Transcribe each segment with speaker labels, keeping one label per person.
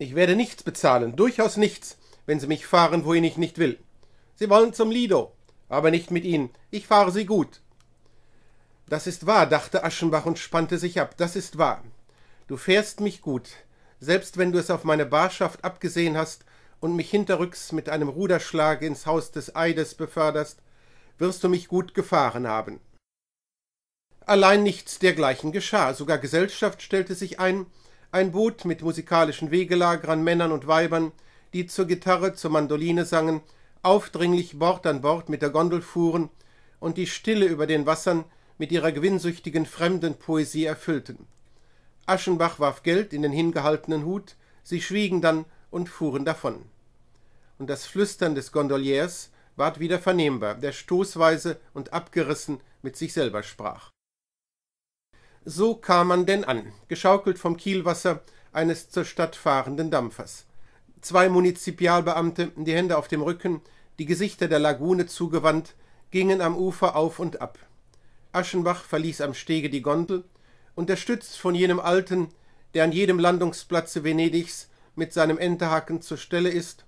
Speaker 1: Ich werde nichts bezahlen, durchaus nichts, wenn Sie mich fahren, wohin ich nicht will. Sie wollen zum Lido, aber nicht mit Ihnen. Ich fahre Sie gut. Das ist wahr, dachte Aschenbach und spannte sich ab. Das ist wahr. Du fährst mich gut, selbst wenn du es auf meine Barschaft abgesehen hast und mich hinterrücks mit einem Ruderschlag ins Haus des Eides beförderst, wirst du mich gut gefahren haben. Allein nichts dergleichen geschah, sogar Gesellschaft stellte sich ein, ein Boot mit musikalischen Wegelagern, Männern und Weibern, die zur Gitarre, zur Mandoline sangen, aufdringlich Bord an Bord mit der Gondel fuhren und die Stille über den Wassern mit ihrer gewinnsüchtigen fremden Poesie erfüllten. Aschenbach warf Geld in den hingehaltenen Hut, sie schwiegen dann und fuhren davon. Und das Flüstern des Gondoliers ward wieder vernehmbar, der stoßweise und abgerissen mit sich selber sprach. So kam man denn an, geschaukelt vom Kielwasser eines zur Stadt fahrenden Dampfers. Zwei Munizipialbeamte, die Hände auf dem Rücken, die Gesichter der Lagune zugewandt, gingen am Ufer auf und ab. Aschenbach verließ am Stege die Gondel, unterstützt von jenem Alten, der an jedem Landungsplatze Venedigs mit seinem Enterhaken zur Stelle ist,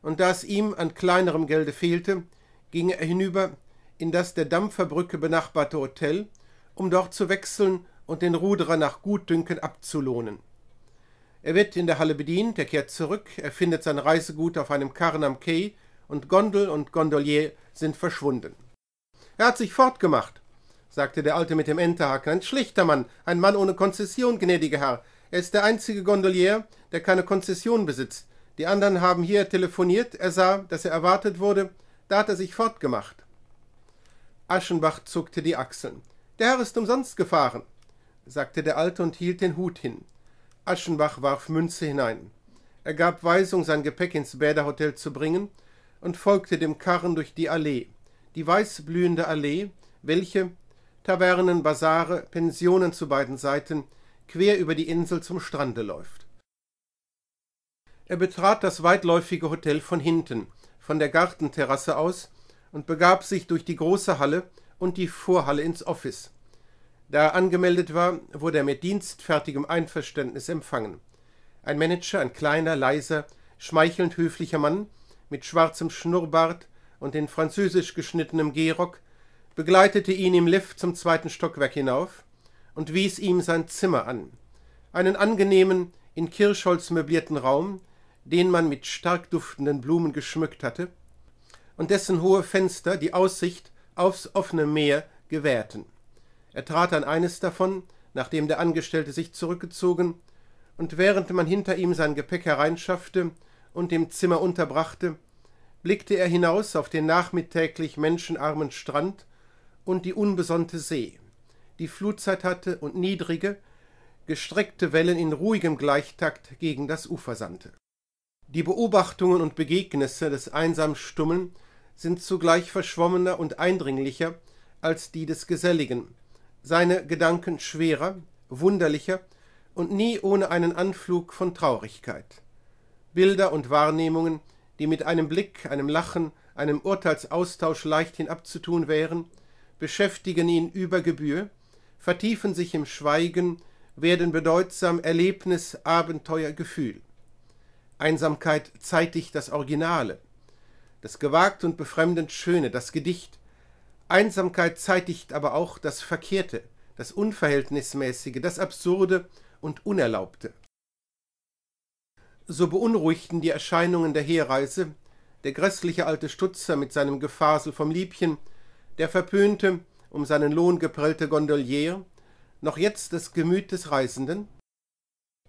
Speaker 1: und da es ihm an kleinerem Gelde fehlte, ging er hinüber in das der Dampferbrücke benachbarte Hotel, um dort zu wechseln und den Ruderer nach Gutdünken abzulohnen. Er wird in der Halle bedient, er kehrt zurück, er findet sein Reisegut auf einem Karren am Quai und Gondel und Gondolier sind verschwunden. Er hat sich fortgemacht, sagte der Alte mit dem Enterhaken. Ein schlichter Mann, ein Mann ohne Konzession, gnädiger Herr. Er ist der einzige Gondolier, der keine Konzession besitzt. Die anderen haben hier telefoniert, er sah, dass er erwartet wurde, da hat er sich fortgemacht. Aschenbach zuckte die Achseln. Der Herr ist umsonst gefahren sagte der Alte und hielt den Hut hin. Aschenbach warf Münze hinein. Er gab Weisung, sein Gepäck ins Bäderhotel zu bringen und folgte dem Karren durch die Allee, die weißblühende Allee, welche Tavernen, Bazare, Pensionen zu beiden Seiten quer über die Insel zum Strande läuft. Er betrat das weitläufige Hotel von hinten, von der Gartenterrasse aus und begab sich durch die große Halle und die Vorhalle ins Office. Da er angemeldet war, wurde er mit dienstfertigem Einverständnis empfangen. Ein Manager, ein kleiner, leiser, schmeichelnd höflicher Mann, mit schwarzem Schnurrbart und in französisch geschnittenem Gehrock, begleitete ihn im Lift zum zweiten Stockwerk hinauf und wies ihm sein Zimmer an. Einen angenehmen, in Kirschholz möblierten Raum, den man mit stark duftenden Blumen geschmückt hatte und dessen hohe Fenster die Aussicht aufs offene Meer gewährten. Er trat an eines davon, nachdem der Angestellte sich zurückgezogen, und während man hinter ihm sein Gepäck hereinschaffte und im Zimmer unterbrachte, blickte er hinaus auf den nachmittäglich menschenarmen Strand und die unbesonnte See, die Flutzeit hatte und niedrige, gestreckte Wellen in ruhigem Gleichtakt gegen das Ufer sandte. Die Beobachtungen und Begegnisse des einsam Stummen sind zugleich verschwommener und eindringlicher als die des Geselligen, seine Gedanken schwerer, wunderlicher und nie ohne einen Anflug von Traurigkeit. Bilder und Wahrnehmungen, die mit einem Blick, einem Lachen, einem Urteilsaustausch leichthin abzutun wären, beschäftigen ihn über Gebühr, vertiefen sich im Schweigen, werden bedeutsam Erlebnis, Abenteuer, Gefühl. Einsamkeit zeitigt das Originale, das gewagt und befremdend Schöne, das Gedicht, Einsamkeit zeitigt aber auch das Verkehrte, das Unverhältnismäßige, das Absurde und Unerlaubte. So beunruhigten die Erscheinungen der Herreise, der grässliche alte Stutzer mit seinem Gefasel vom Liebchen, der verpönte, um seinen Lohn geprellte Gondolier, noch jetzt das Gemüt des Reisenden?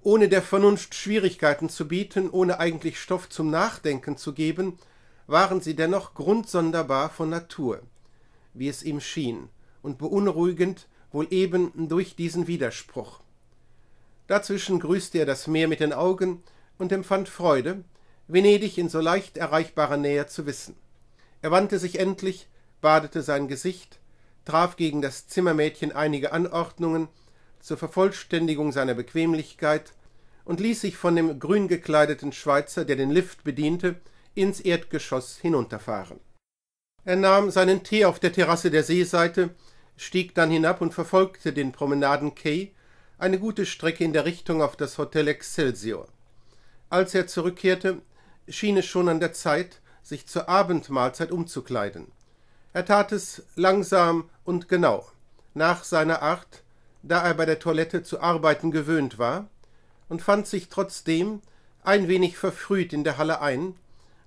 Speaker 1: Ohne der Vernunft Schwierigkeiten zu bieten, ohne eigentlich Stoff zum Nachdenken zu geben, waren sie dennoch grundsonderbar von Natur wie es ihm schien, und beunruhigend wohl eben durch diesen Widerspruch. Dazwischen grüßte er das Meer mit den Augen und empfand Freude, Venedig in so leicht erreichbarer Nähe zu wissen. Er wandte sich endlich, badete sein Gesicht, traf gegen das Zimmermädchen einige Anordnungen zur Vervollständigung seiner Bequemlichkeit und ließ sich von dem grün gekleideten Schweizer, der den Lift bediente, ins Erdgeschoss hinunterfahren. Er nahm seinen Tee auf der Terrasse der Seeseite, stieg dann hinab und verfolgte den promenaden Kay, eine gute Strecke in der Richtung auf das Hotel Excelsior. Als er zurückkehrte, schien es schon an der Zeit, sich zur Abendmahlzeit umzukleiden. Er tat es langsam und genau, nach seiner Art, da er bei der Toilette zu arbeiten gewöhnt war, und fand sich trotzdem ein wenig verfrüht in der Halle ein,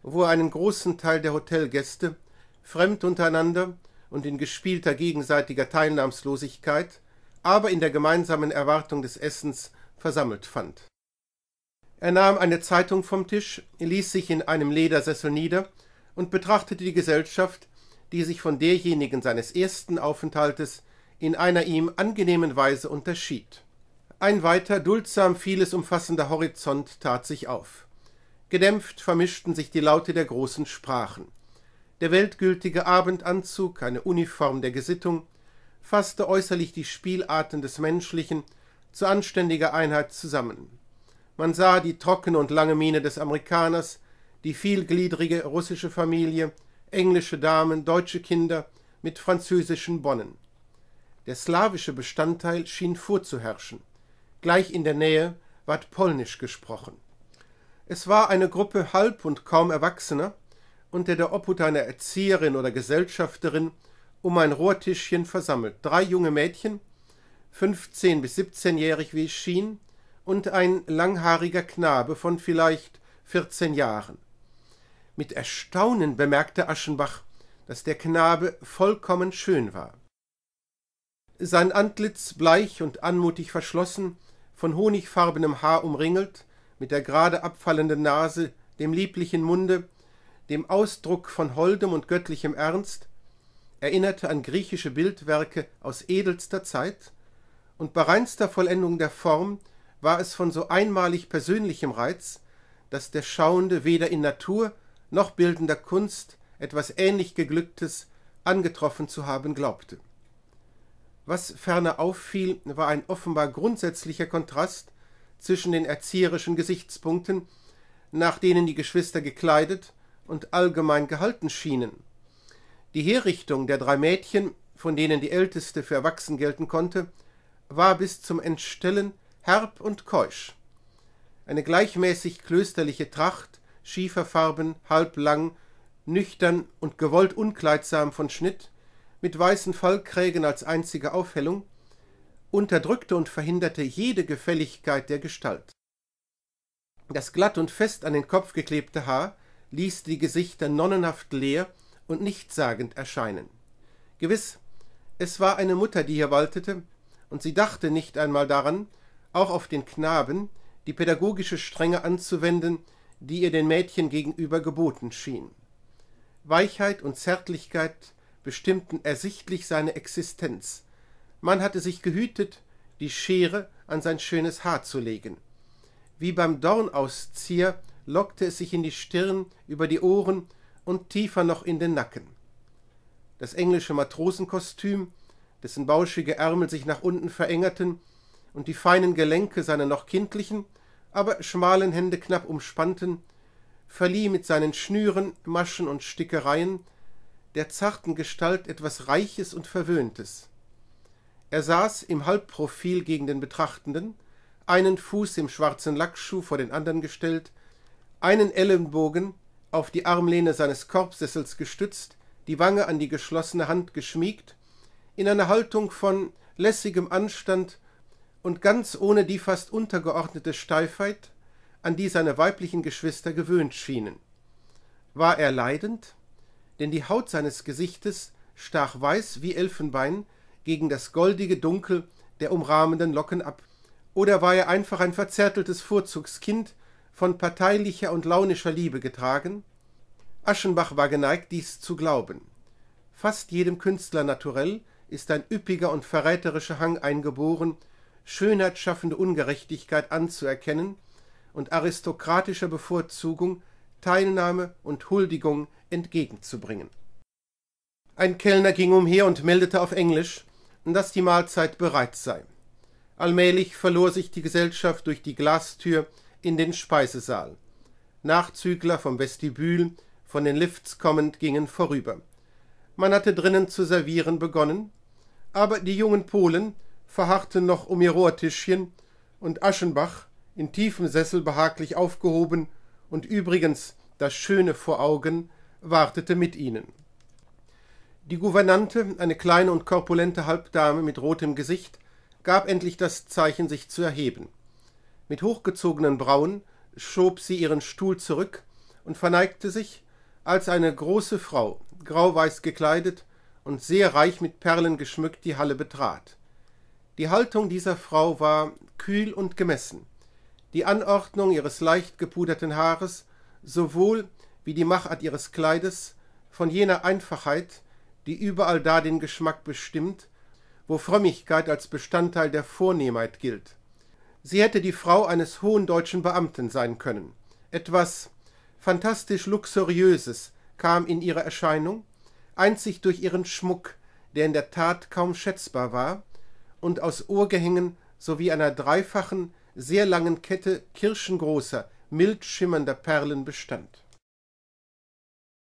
Speaker 1: wo er einen großen Teil der Hotelgäste fremd untereinander und in gespielter gegenseitiger Teilnahmslosigkeit, aber in der gemeinsamen Erwartung des Essens versammelt fand. Er nahm eine Zeitung vom Tisch, ließ sich in einem Ledersessel nieder und betrachtete die Gesellschaft, die sich von derjenigen seines ersten Aufenthaltes in einer ihm angenehmen Weise unterschied. Ein weiter, duldsam vieles umfassender Horizont tat sich auf. Gedämpft vermischten sich die Laute der großen Sprachen. Der weltgültige Abendanzug, eine Uniform der Gesittung, fasste äußerlich die Spielarten des Menschlichen zu anständiger Einheit zusammen. Man sah die trockene und lange Miene des Amerikaners, die vielgliedrige russische Familie, englische Damen, deutsche Kinder mit französischen Bonnen. Der slawische Bestandteil schien vorzuherrschen. Gleich in der Nähe ward Polnisch gesprochen. Es war eine Gruppe halb und kaum Erwachsener, unter der Obhut einer Erzieherin oder Gesellschafterin um ein Rohrtischchen versammelt. Drei junge Mädchen, 15 bis 17-jährig wie es schien, und ein langhaariger Knabe von vielleicht 14 Jahren. Mit Erstaunen bemerkte Aschenbach, dass der Knabe vollkommen schön war. Sein Antlitz bleich und anmutig verschlossen, von honigfarbenem Haar umringelt, mit der gerade abfallenden Nase, dem lieblichen Munde dem Ausdruck von holdem und göttlichem Ernst, erinnerte an griechische Bildwerke aus edelster Zeit, und bei reinster Vollendung der Form war es von so einmalig persönlichem Reiz, dass der Schauende weder in Natur noch bildender Kunst etwas ähnlich Geglücktes angetroffen zu haben glaubte. Was ferner auffiel, war ein offenbar grundsätzlicher Kontrast zwischen den erzieherischen Gesichtspunkten, nach denen die Geschwister gekleidet und allgemein gehalten schienen. Die Herrichtung der drei Mädchen, von denen die älteste für erwachsen gelten konnte, war bis zum Entstellen herb und keusch. Eine gleichmäßig klösterliche Tracht, schieferfarben, halblang, nüchtern und gewollt unkleidsam von Schnitt, mit weißen Fallkrägen als einzige Aufhellung, unterdrückte und verhinderte jede Gefälligkeit der Gestalt. Das glatt und fest an den Kopf geklebte Haar ließ die Gesichter nonnenhaft leer und nichtssagend erscheinen. Gewiss, es war eine Mutter, die hier waltete, und sie dachte nicht einmal daran, auch auf den Knaben die pädagogische Strenge anzuwenden, die ihr den Mädchen gegenüber geboten schien. Weichheit und Zärtlichkeit bestimmten ersichtlich seine Existenz. Man hatte sich gehütet, die Schere an sein schönes Haar zu legen. Wie beim Dornauszieher lockte es sich in die Stirn, über die Ohren und tiefer noch in den Nacken. Das englische Matrosenkostüm, dessen bauschige Ärmel sich nach unten verengerten und die feinen Gelenke seiner noch kindlichen, aber schmalen Hände knapp umspannten, verlieh mit seinen Schnüren, Maschen und Stickereien der zarten Gestalt etwas Reiches und Verwöhntes. Er saß im Halbprofil gegen den Betrachtenden, einen Fuß im schwarzen Lackschuh vor den anderen gestellt, einen Ellenbogen auf die Armlehne seines Korbsessels gestützt, die Wange an die geschlossene Hand geschmiegt, in einer Haltung von lässigem Anstand und ganz ohne die fast untergeordnete Steifheit, an die seine weiblichen Geschwister gewöhnt schienen. War er leidend? Denn die Haut seines Gesichtes stach weiß wie Elfenbein gegen das goldige Dunkel der umrahmenden Locken ab. Oder war er einfach ein verzärteltes Vorzugskind, von parteilicher und launischer Liebe getragen? Aschenbach war geneigt, dies zu glauben. Fast jedem Künstler naturell ist ein üppiger und verräterischer Hang eingeboren, schönheitsschaffende Ungerechtigkeit anzuerkennen und aristokratischer Bevorzugung, Teilnahme und Huldigung entgegenzubringen. Ein Kellner ging umher und meldete auf Englisch, dass die Mahlzeit bereit sei. Allmählich verlor sich die Gesellschaft durch die Glastür in den Speisesaal. Nachzügler vom Vestibül, von den Lifts kommend, gingen vorüber. Man hatte drinnen zu servieren begonnen, aber die jungen Polen verharrten noch um ihr Rohrtischchen und Aschenbach, in tiefem Sessel behaglich aufgehoben und übrigens das Schöne vor Augen, wartete mit ihnen. Die Gouvernante, eine kleine und korpulente Halbdame mit rotem Gesicht, gab endlich das Zeichen, sich zu erheben. Mit hochgezogenen Brauen schob sie ihren Stuhl zurück und verneigte sich, als eine große Frau, grauweiß gekleidet und sehr reich mit Perlen geschmückt, die Halle betrat. Die Haltung dieser Frau war kühl und gemessen. Die Anordnung ihres leicht gepuderten Haares sowohl wie die Machart ihres Kleides von jener Einfachheit, die überall da den Geschmack bestimmt, wo Frömmigkeit als Bestandteil der Vornehmheit gilt. Sie hätte die Frau eines hohen deutschen Beamten sein können. Etwas fantastisch Luxuriöses kam in ihrer Erscheinung, einzig durch ihren Schmuck, der in der Tat kaum schätzbar war, und aus Ohrgehängen sowie einer dreifachen, sehr langen Kette kirschengroßer, mild schimmernder Perlen bestand.